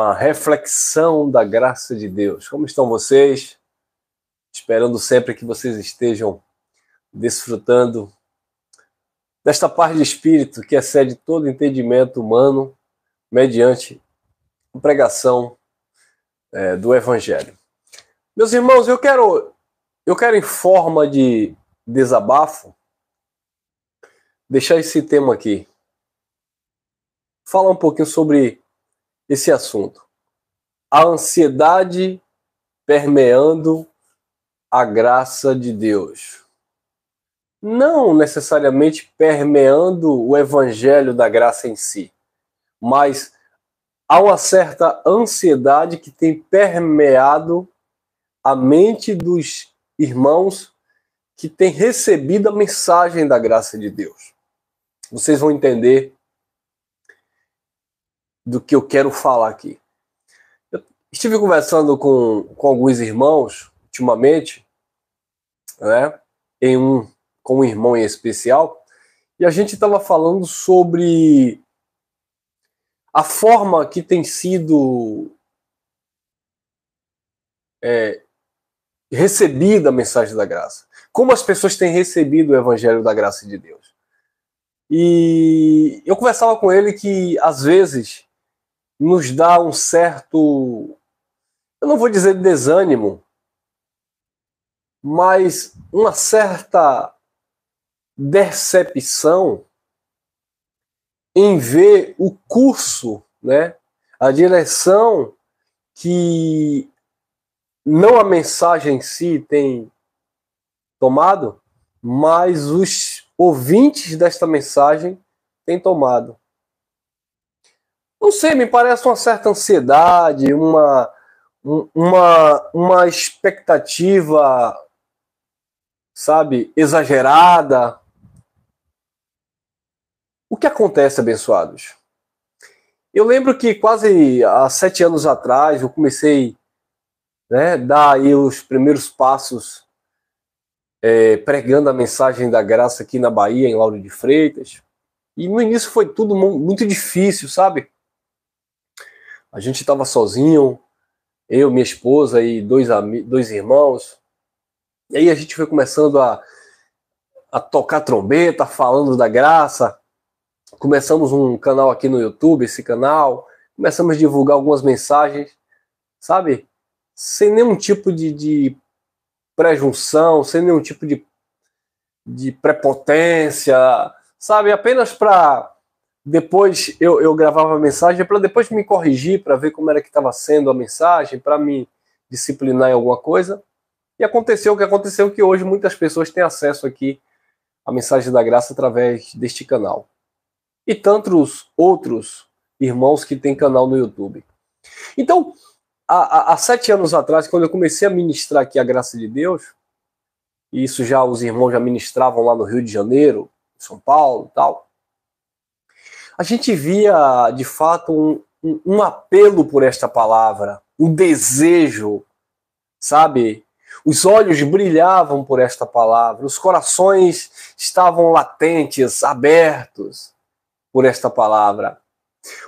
a reflexão da graça de Deus. Como estão vocês? Esperando sempre que vocês estejam desfrutando desta paz de espírito que excede todo entendimento humano, mediante a pregação é, do Evangelho. Meus irmãos, eu quero, eu quero em forma de desabafo deixar esse tema aqui. Falar um pouquinho sobre esse assunto. A ansiedade permeando a graça de Deus. Não necessariamente permeando o evangelho da graça em si, mas há uma certa ansiedade que tem permeado a mente dos irmãos que têm recebido a mensagem da graça de Deus. Vocês vão entender do que eu quero falar aqui. Eu estive conversando com, com alguns irmãos ultimamente, né? Em um com um irmão em especial, e a gente estava falando sobre a forma que tem sido é, recebida a mensagem da graça, como as pessoas têm recebido o evangelho da graça de Deus. E eu conversava com ele que às vezes nos dá um certo, eu não vou dizer desânimo, mas uma certa decepção em ver o curso, né, a direção que não a mensagem em si tem tomado, mas os ouvintes desta mensagem têm tomado não sei, me parece uma certa ansiedade, uma, uma, uma expectativa, sabe, exagerada. O que acontece, abençoados? Eu lembro que quase há sete anos atrás eu comecei né, dar aí os primeiros passos é, pregando a mensagem da graça aqui na Bahia, em Lauro de Freitas. E no início foi tudo muito difícil, sabe? A gente estava sozinho, eu, minha esposa e dois, dois irmãos. E aí a gente foi começando a, a tocar trombeta, falando da graça. Começamos um canal aqui no YouTube, esse canal. Começamos a divulgar algumas mensagens, sabe? Sem nenhum tipo de, de prejunção, sem nenhum tipo de, de prepotência, sabe? Apenas para depois eu, eu gravava a mensagem para depois me corrigir, para ver como era que estava sendo a mensagem, para me disciplinar em alguma coisa. E aconteceu o que aconteceu, que hoje muitas pessoas têm acesso aqui à mensagem da graça através deste canal. E tantos outros irmãos que têm canal no YouTube. Então, há, há, há sete anos atrás, quando eu comecei a ministrar aqui a graça de Deus, e isso já os irmãos já ministravam lá no Rio de Janeiro, São Paulo e tal a gente via de fato um, um, apelo por esta palavra, um desejo, sabe? Os olhos brilhavam por esta palavra, os corações estavam latentes, abertos por esta palavra.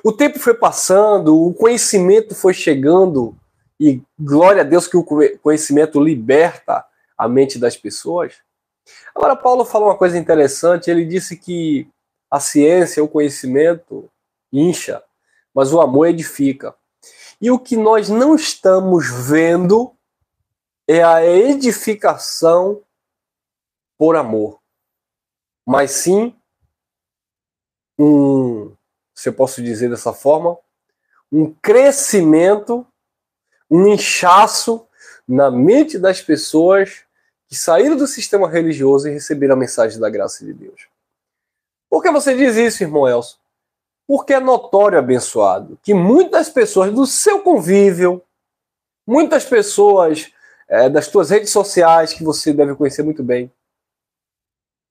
O tempo foi passando, o conhecimento foi chegando, e glória a Deus que o conhecimento liberta a mente das pessoas. Agora, Paulo falou uma coisa interessante, ele disse que a ciência, o conhecimento incha, mas o amor edifica. E o que nós não estamos vendo é a edificação por amor, mas sim um, se eu posso dizer dessa forma, um crescimento, um inchaço na mente das pessoas que saíram do sistema religioso e receberam a mensagem da graça de Deus. Por que você diz isso, irmão Elson? Porque é notório, abençoado, que muitas pessoas do seu convívio, muitas pessoas é, das suas redes sociais, que você deve conhecer muito bem,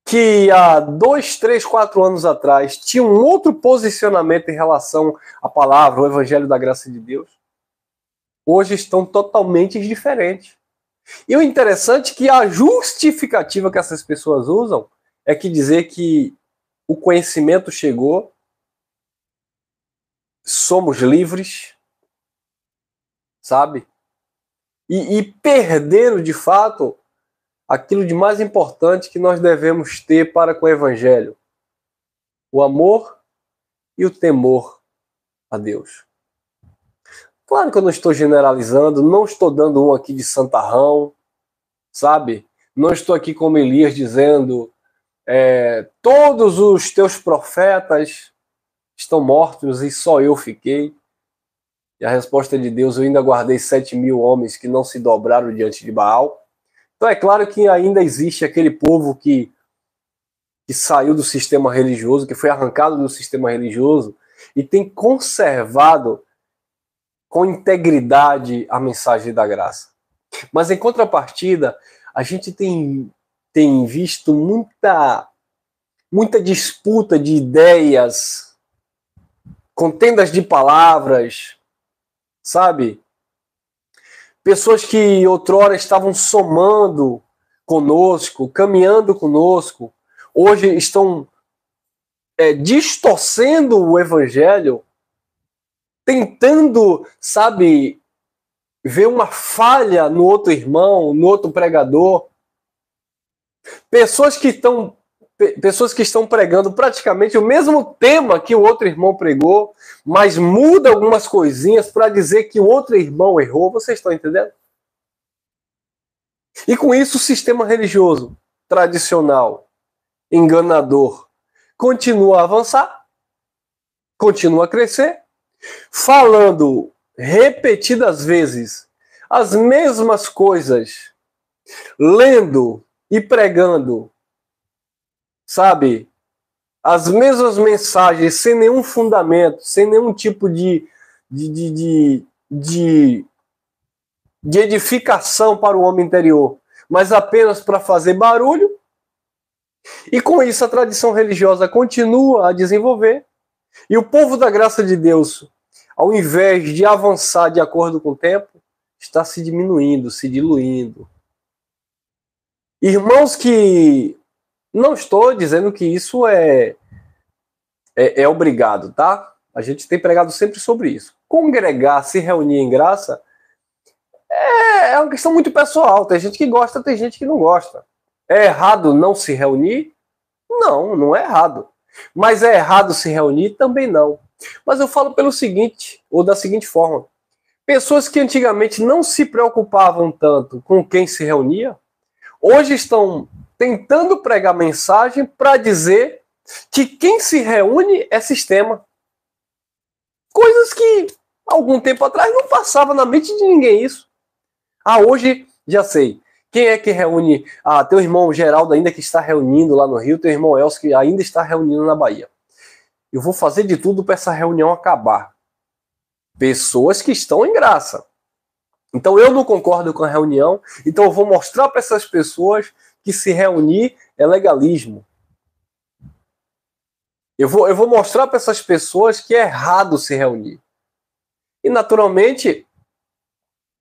que há dois, três, quatro anos atrás tinha um outro posicionamento em relação à palavra, o evangelho da graça de Deus, hoje estão totalmente diferentes. E o interessante é que a justificativa que essas pessoas usam é que dizer que o conhecimento chegou, somos livres, sabe? E, e perderam de fato aquilo de mais importante que nós devemos ter para com o Evangelho: o amor e o temor a Deus. Claro que eu não estou generalizando, não estou dando um aqui de santarrão, sabe? Não estou aqui como Elias dizendo é, todos os teus profetas estão mortos e só eu fiquei. E a resposta de Deus, eu ainda guardei sete mil homens que não se dobraram diante de Baal. Então é claro que ainda existe aquele povo que, que saiu do sistema religioso, que foi arrancado do sistema religioso e tem conservado com integridade a mensagem da graça. Mas em contrapartida, a gente tem tem visto muita, muita disputa de ideias, contendas de palavras, sabe? Pessoas que outrora estavam somando conosco, caminhando conosco, hoje estão é, distorcendo o evangelho, tentando, sabe, ver uma falha no outro irmão, no outro pregador. Pessoas que estão pessoas que estão pregando praticamente o mesmo tema que o outro irmão pregou, mas muda algumas coisinhas para dizer que o outro irmão errou. Vocês estão entendendo? E com isso, o sistema religioso tradicional, enganador, continua a avançar, continua a crescer, falando repetidas vezes as mesmas coisas, lendo e pregando, sabe, as mesmas mensagens sem nenhum fundamento, sem nenhum tipo de, de, de, de, de edificação para o homem interior, mas apenas para fazer barulho. E com isso a tradição religiosa continua a desenvolver, e o povo da graça de Deus, ao invés de avançar de acordo com o tempo, está se diminuindo, se diluindo, Irmãos que não estou dizendo que isso é, é, é obrigado, tá? A gente tem pregado sempre sobre isso. Congregar, se reunir em graça é, é uma questão muito pessoal. Tem gente que gosta, tem gente que não gosta. É errado não se reunir? Não, não é errado. Mas é errado se reunir? Também não. Mas eu falo pelo seguinte, ou da seguinte forma: pessoas que antigamente não se preocupavam tanto com quem se reunia, hoje estão tentando pregar mensagem para dizer que quem se reúne é sistema. Coisas que algum tempo atrás não passava na mente de ninguém isso. Ah, hoje já sei. Quem é que reúne? Ah, teu irmão Geraldo ainda que está reunindo lá no Rio, teu irmão Elcio que ainda está reunindo na Bahia. Eu vou fazer de tudo para essa reunião acabar. Pessoas que estão em graça. Então eu não concordo com a reunião, então eu vou mostrar para essas pessoas que se reunir é legalismo. Eu vou, eu vou mostrar para essas pessoas que é errado se reunir. E naturalmente,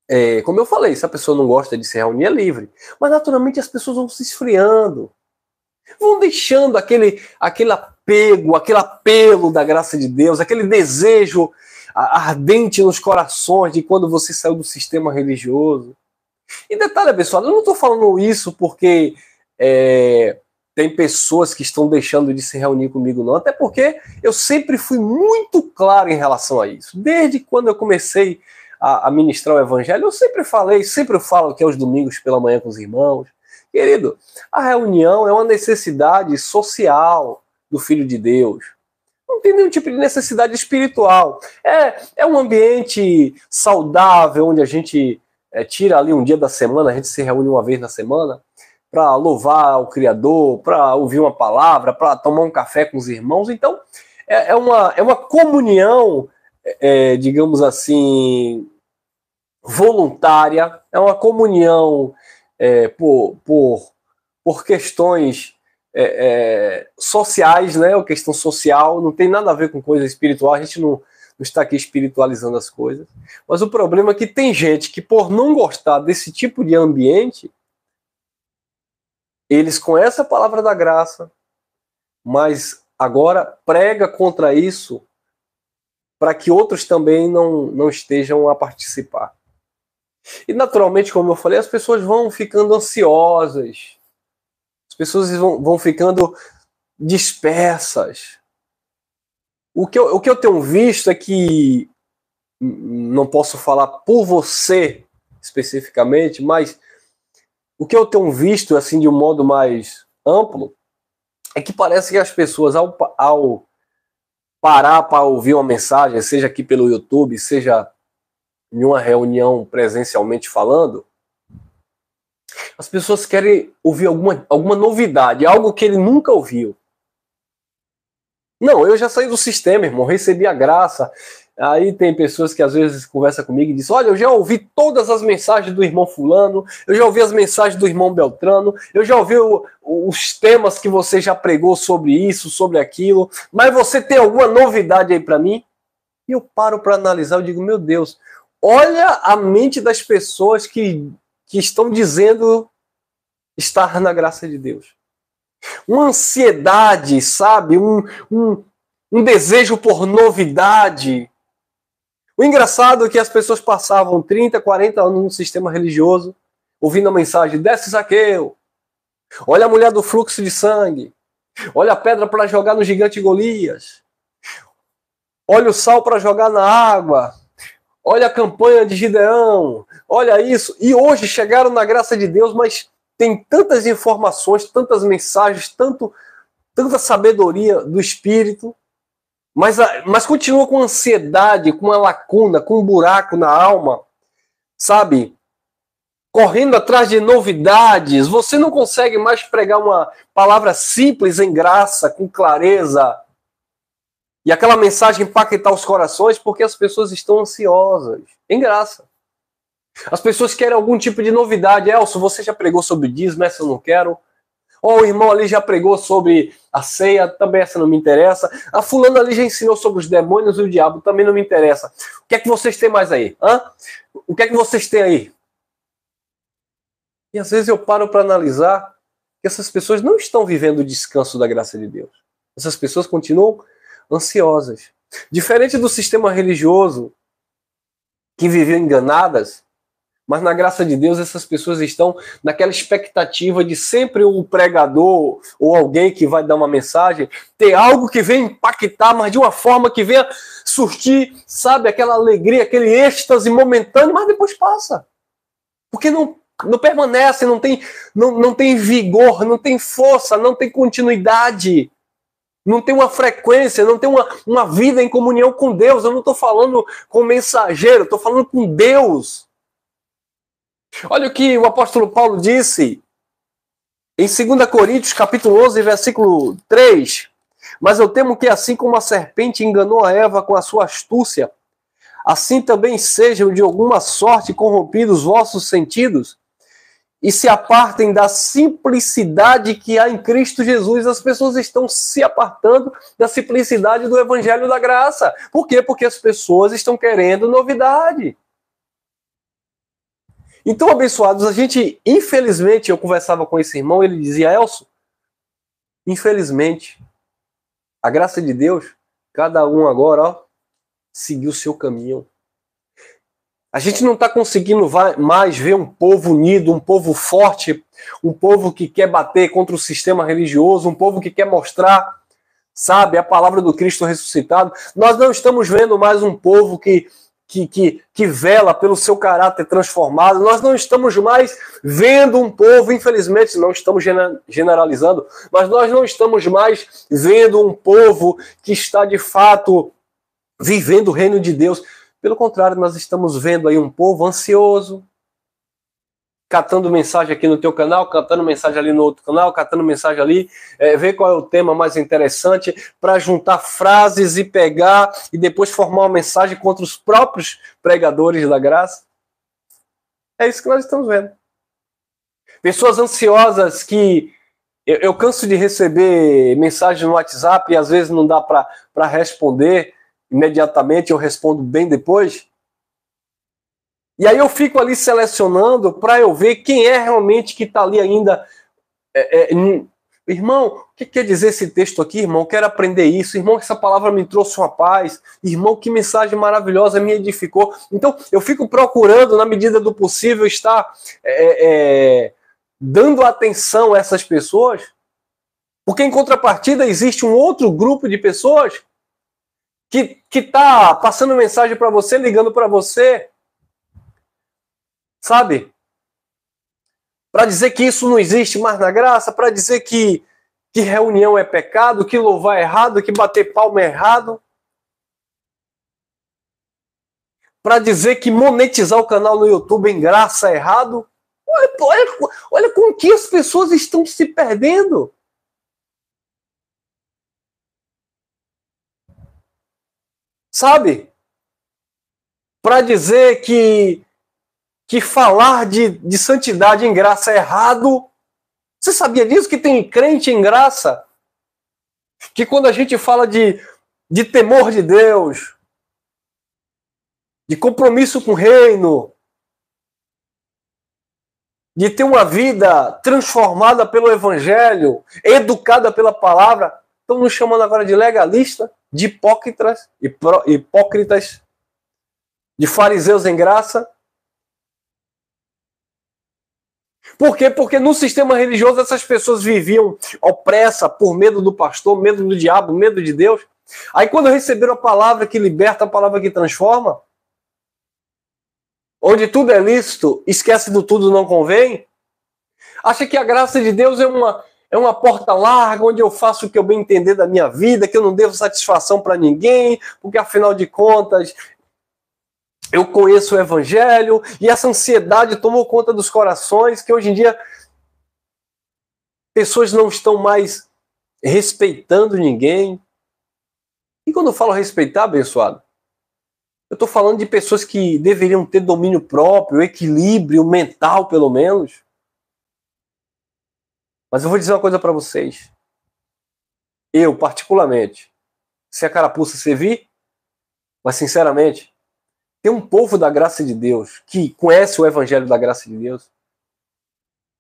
é, como eu falei, se a pessoa não gosta de se reunir, é livre. Mas naturalmente as pessoas vão se esfriando. Vão deixando aquele, aquele apego, aquele apelo da graça de Deus, aquele desejo ardente nos corações de quando você saiu do sistema religioso. E detalhe, pessoal, eu não estou falando isso porque é, tem pessoas que estão deixando de se reunir comigo, não. Até porque eu sempre fui muito claro em relação a isso. Desde quando eu comecei a, a ministrar o evangelho, eu sempre falei, sempre falo que é os domingos pela manhã com os irmãos. Querido, a reunião é uma necessidade social do Filho de Deus não tem nenhum tipo de necessidade espiritual. É, é um ambiente saudável, onde a gente é, tira ali um dia da semana, a gente se reúne uma vez na semana para louvar o Criador, para ouvir uma palavra, para tomar um café com os irmãos. Então, é, é uma, é uma comunhão, é, é digamos assim, voluntária, é uma comunhão é, por, por, por questões é, é, sociais, né? A questão social, não tem nada a ver com coisa espiritual, a gente não, não, está aqui espiritualizando as coisas. Mas o problema é que tem gente que, por não gostar desse tipo de ambiente, eles conhecem a palavra da graça, mas agora prega contra isso para que outros também não, não estejam a participar. E naturalmente, como eu falei, as pessoas vão ficando ansiosas, pessoas vão, vão ficando dispersas. O que, eu, o que eu tenho visto é que, hum, não posso falar por você especificamente, mas o que eu tenho visto, assim, de um modo mais amplo, é que parece que as pessoas, ao, ao parar para ouvir uma mensagem, seja aqui pelo YouTube, seja em uma reunião presencialmente falando, as pessoas querem ouvir alguma, alguma novidade, algo que ele nunca ouviu. Não, eu já saí do sistema, irmão, recebi a graça. Aí tem pessoas que às vezes conversam comigo e dizem: Olha, eu já ouvi todas as mensagens do irmão Fulano, eu já ouvi as mensagens do irmão Beltrano, eu já ouvi o, os temas que você já pregou sobre isso, sobre aquilo, mas você tem alguma novidade aí para mim? E eu paro para analisar, eu digo: Meu Deus, olha a mente das pessoas que que estão dizendo estar na graça de Deus. Uma ansiedade, sabe? Um, um, um desejo por novidade. O engraçado é que as pessoas passavam 30, 40 anos num sistema religioso, ouvindo a mensagem: desce Zaqueu, olha a mulher do fluxo de sangue, olha a pedra para jogar no gigante Golias, olha o sal para jogar na água, olha a campanha de Gideão, olha isso. E hoje chegaram na graça de Deus, mas tem tantas informações, tantas mensagens, tanto, tanta sabedoria do Espírito, mas, mas continua com ansiedade, com uma lacuna, com um buraco na alma, sabe? Correndo atrás de novidades, você não consegue mais pregar uma palavra simples em graça, com clareza, e aquela mensagem impactar os corações porque as pessoas estão ansiosas, em graça. As pessoas querem algum tipo de novidade. Elcio, você já pregou sobre o dízimo, essa eu não quero. Ou o irmão ali já pregou sobre a ceia, também essa não me interessa. A fulana ali já ensinou sobre os demônios e o diabo, também não me interessa. O que é que vocês têm mais aí? Hã? O que é que vocês têm aí? E às vezes eu paro para analisar que essas pessoas não estão vivendo o descanso da graça de Deus. Essas pessoas continuam ansiosas. Diferente do sistema religioso, que viviam enganadas, mas na graça de Deus, essas pessoas estão naquela expectativa de sempre um pregador ou alguém que vai dar uma mensagem ter algo que venha impactar, mas de uma forma que venha surtir, sabe, aquela alegria, aquele êxtase momentâneo, mas depois passa. Porque não, não permanece, não tem, não, não tem vigor, não tem força, não tem continuidade não tem uma frequência, não tem uma, uma vida em comunhão com Deus. Eu não estou falando com mensageiro, estou falando com Deus. Olha o que o apóstolo Paulo disse em 2 Coríntios, capítulo 11, versículo 3. Mas eu temo que assim como a serpente enganou a Eva com a sua astúcia, assim também sejam de alguma sorte corrompidos vossos sentidos e se apartem da simplicidade que há em Cristo Jesus. As pessoas estão se apartando da simplicidade do evangelho da graça. Por quê? Porque as pessoas estão querendo novidade. Então, abençoados, a gente, infelizmente, eu conversava com esse irmão, ele dizia, Elson, infelizmente, a graça de Deus, cada um agora, ó, seguiu o seu caminho. A gente não está conseguindo mais ver um povo unido, um povo forte, um povo que quer bater contra o sistema religioso, um povo que quer mostrar, sabe, a palavra do Cristo ressuscitado. Nós não estamos vendo mais um povo que que, que, que vela pelo seu caráter transformado. Nós não estamos mais vendo um povo, infelizmente, não estamos generalizando, mas nós não estamos mais vendo um povo que está de fato vivendo o reino de Deus. Pelo contrário, nós estamos vendo aí um povo ansioso, catando mensagem aqui no teu canal, catando mensagem ali no outro canal, catando mensagem ali, é, ver qual é o tema mais interessante para juntar frases e pegar e depois formar uma mensagem contra os próprios pregadores da graça. É isso que nós estamos vendo. Pessoas ansiosas que eu, eu canso de receber mensagem no WhatsApp e às vezes não dá para responder imediatamente, eu respondo bem depois. E aí eu fico ali selecionando para eu ver quem é realmente que está ali ainda. É, é, irmão, o que quer dizer esse texto aqui, irmão? Quero aprender isso. Irmão, que essa palavra me trouxe uma paz. Irmão, que mensagem maravilhosa me edificou. Então, eu fico procurando, na medida do possível, estar é, é, é dando atenção a essas pessoas. Porque, em contrapartida, existe um outro grupo de pessoas que está passando mensagem para você, ligando para você, sabe? Para dizer que isso não existe mais na graça, para dizer que, que reunião é pecado, que louvar é errado, que bater palma é errado. Para dizer que monetizar o canal no YouTube em graça é errado. Olha, olha, olha com que as pessoas estão se perdendo. Sabe? Para dizer que que falar de, de santidade em graça é errado. Você sabia disso? Que tem crente em graça? Que quando a gente fala de, de temor de Deus, de compromisso com o reino, de ter uma vida transformada pelo evangelho, educada pela palavra, estão nos chamando agora de legalista, de hipócritas, hipócritas, de fariseus em graça. Por quê? Porque no sistema religioso essas pessoas viviam opressa por medo do pastor, medo do diabo, medo de Deus. Aí quando receberam a palavra que liberta, a palavra que transforma, onde tudo é lícito, esquece do tudo não convém, acha que a graça de Deus é uma, é uma porta larga onde eu faço o que eu bem entender da minha vida, que eu não devo satisfação para ninguém, porque afinal de contas eu conheço o evangelho, e essa ansiedade tomou conta dos corações, que hoje em dia pessoas não estão mais respeitando ninguém. E quando eu falo respeitar, abençoado, eu estou falando de pessoas que deveriam ter domínio próprio, equilíbrio mental, pelo menos. Mas eu vou dizer uma coisa para vocês. Eu, particularmente, se a carapuça servir, mas sinceramente, tem um povo da graça de Deus que conhece o evangelho da graça de Deus,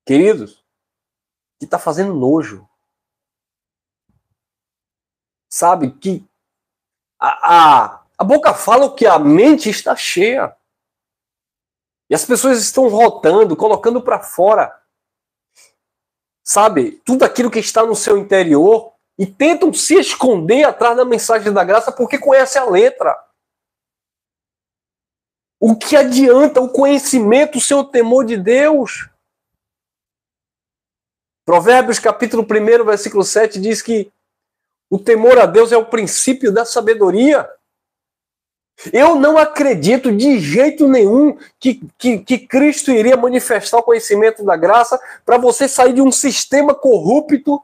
queridos, que está fazendo nojo. Sabe que a, a, a boca fala o que a mente está cheia. E as pessoas estão rotando, colocando para fora. Sabe, tudo aquilo que está no seu interior e tentam se esconder atrás da mensagem da graça porque conhece a letra. O que adianta o conhecimento o seu temor de Deus? Provérbios capítulo 1, versículo 7 diz que o temor a Deus é o princípio da sabedoria. Eu não acredito de jeito nenhum que, que, que Cristo iria manifestar o conhecimento da graça para você sair de um sistema corrupto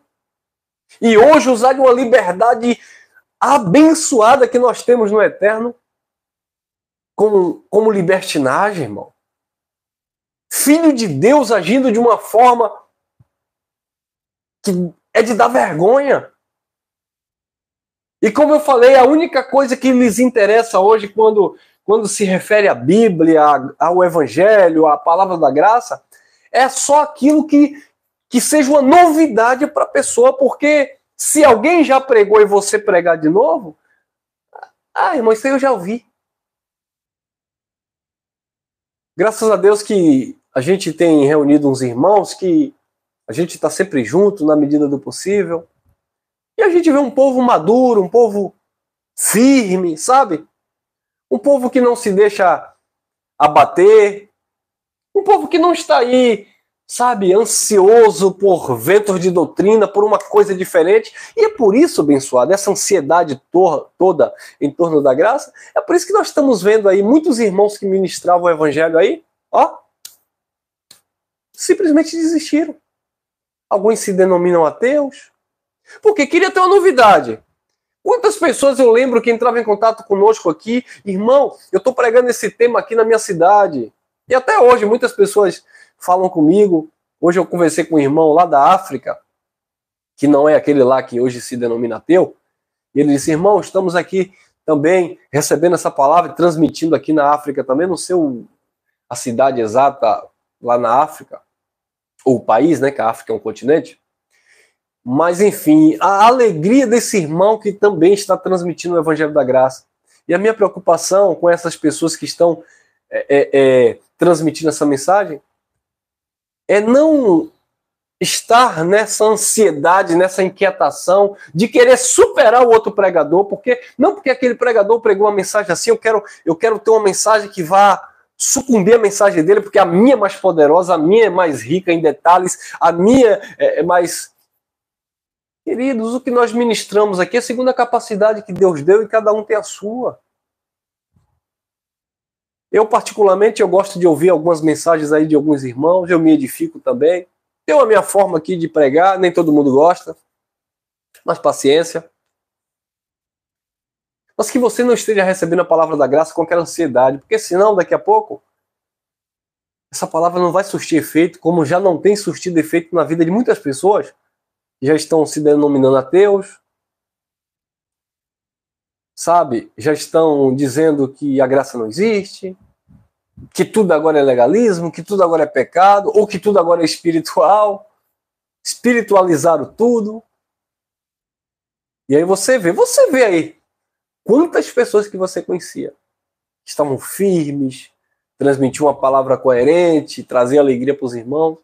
e hoje usar de uma liberdade abençoada que nós temos no eterno como, como libertinagem, irmão. Filho de Deus agindo de uma forma que é de dar vergonha. E como eu falei, a única coisa que lhes interessa hoje, quando, quando se refere à Bíblia, ao Evangelho, à palavra da graça, é só aquilo que, que seja uma novidade para a pessoa, porque se alguém já pregou e você pregar de novo, ah, irmão, isso aí eu já ouvi. Graças a Deus que a gente tem reunido uns irmãos que a gente está sempre junto na medida do possível. E a gente vê um povo maduro, um povo firme, sabe? Um povo que não se deixa abater, um povo que não está aí sabe, ansioso por ventos de doutrina, por uma coisa diferente. E é por isso, abençoado, essa ansiedade to toda em torno da graça, é por isso que nós estamos vendo aí muitos irmãos que ministravam o evangelho aí, ó, simplesmente desistiram. Alguns se denominam ateus, porque queria ter uma novidade. Quantas pessoas eu lembro que entravam em contato conosco aqui, irmão, eu estou pregando esse tema aqui na minha cidade. E até hoje muitas pessoas falam comigo. Hoje eu conversei com um irmão lá da África, que não é aquele lá que hoje se denomina ateu. E ele disse: irmão, estamos aqui também recebendo essa palavra, transmitindo aqui na África também. Não sei a cidade exata lá na África, ou o país, né? Que a África é um continente. Mas enfim, a alegria desse irmão que também está transmitindo o Evangelho da Graça. E a minha preocupação com essas pessoas que estão é, é, é transmitindo essa mensagem é não estar nessa ansiedade, nessa inquietação de querer superar o outro pregador, porque não porque aquele pregador pregou uma mensagem assim, eu quero eu quero ter uma mensagem que vá sucumbir à mensagem dele, porque a minha é mais poderosa, a minha é mais rica em detalhes, a minha é, é mais Queridos, o que nós ministramos aqui é segundo a capacidade que Deus deu e cada um tem a sua. Eu, particularmente, eu gosto de ouvir algumas mensagens aí de alguns irmãos, eu me edifico também. Tenho a minha forma aqui de pregar, nem todo mundo gosta, mas paciência. Mas que você não esteja recebendo a palavra da graça com aquela ansiedade, porque senão, daqui a pouco, essa palavra não vai surtir efeito, como já não tem surtido efeito na vida de muitas pessoas que já estão se denominando ateus, sabe? Já estão dizendo que a graça não existe, que tudo agora é legalismo, que tudo agora é pecado, ou que tudo agora é espiritual. Espiritualizaram tudo. E aí você vê, você vê aí quantas pessoas que você conhecia que estavam firmes, transmitiam uma palavra coerente, traziam alegria para os irmãos,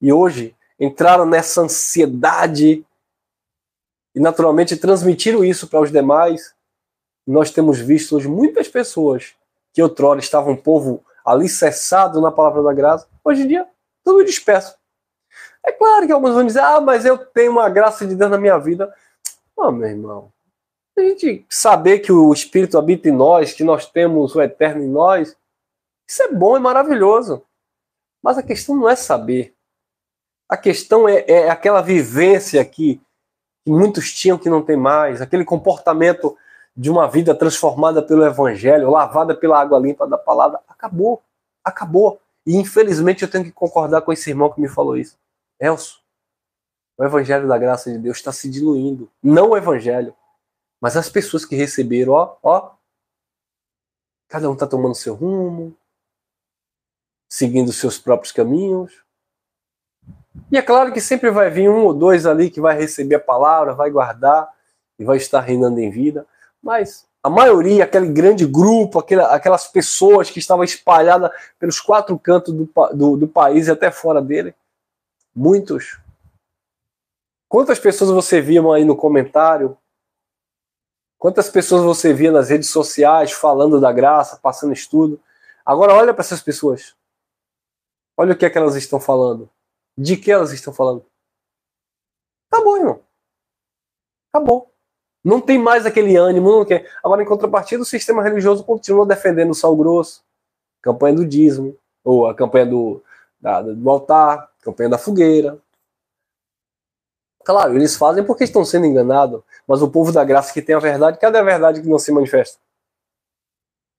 e hoje entraram nessa ansiedade e naturalmente transmitiram isso para os demais nós temos visto hoje muitas pessoas que outrora estavam um povo alicerçado na palavra da graça, hoje em dia, tudo disperso. É claro que alguns vão dizer, ah, mas eu tenho uma graça de Deus na minha vida. Ah, meu irmão, a gente saber que o Espírito habita em nós, que nós temos o Eterno em nós, isso é bom, é maravilhoso. Mas a questão não é saber. A questão é, é aquela vivência que, que muitos tinham que não tem mais, aquele comportamento de uma vida transformada pelo Evangelho, lavada pela água limpa da palavra, acabou. Acabou. E infelizmente eu tenho que concordar com esse irmão que me falou isso. Elso, o Evangelho da graça de Deus está se diluindo. Não o Evangelho, mas as pessoas que receberam, ó, ó. Cada um está tomando seu rumo, seguindo seus próprios caminhos. E é claro que sempre vai vir um ou dois ali que vai receber a palavra, vai guardar e vai estar reinando em vida. Mas a maioria, aquele grande grupo, aquela, aquelas pessoas que estavam espalhadas pelos quatro cantos do, do, do país e até fora dele, muitos. Quantas pessoas você via aí no comentário? Quantas pessoas você via nas redes sociais falando da graça, passando estudo? Agora olha para essas pessoas. Olha o que é que elas estão falando. De que elas estão falando. Tá bom, irmão. Tá bom. Não tem mais aquele ânimo, não quer. Agora, em contrapartida, o sistema religioso continua defendendo o sal grosso, campanha do dízimo, ou a campanha do, da, do altar, campanha da fogueira. Claro, eles fazem porque estão sendo enganados, mas o povo da graça que tem a verdade, cadê a verdade que não se manifesta?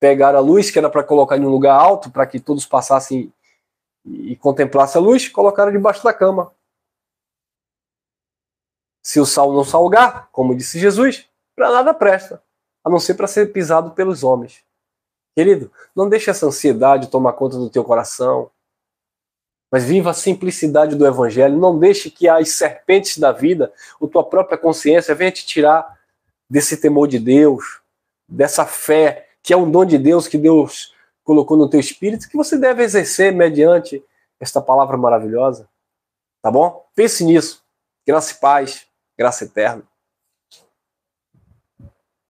Pegaram a luz que era para colocar em um lugar alto, para que todos passassem e, e contemplassem a luz, colocaram debaixo da cama. Se o sal não salgar, como disse Jesus, para nada presta, a não ser para ser pisado pelos homens. Querido, não deixe essa ansiedade tomar conta do teu coração, mas viva a simplicidade do evangelho. Não deixe que as serpentes da vida, a tua própria consciência, venha te tirar desse temor de Deus, dessa fé, que é um dom de Deus que Deus colocou no teu espírito, que você deve exercer mediante esta palavra maravilhosa. Tá bom? Pense nisso. Graça e paz graça eterna.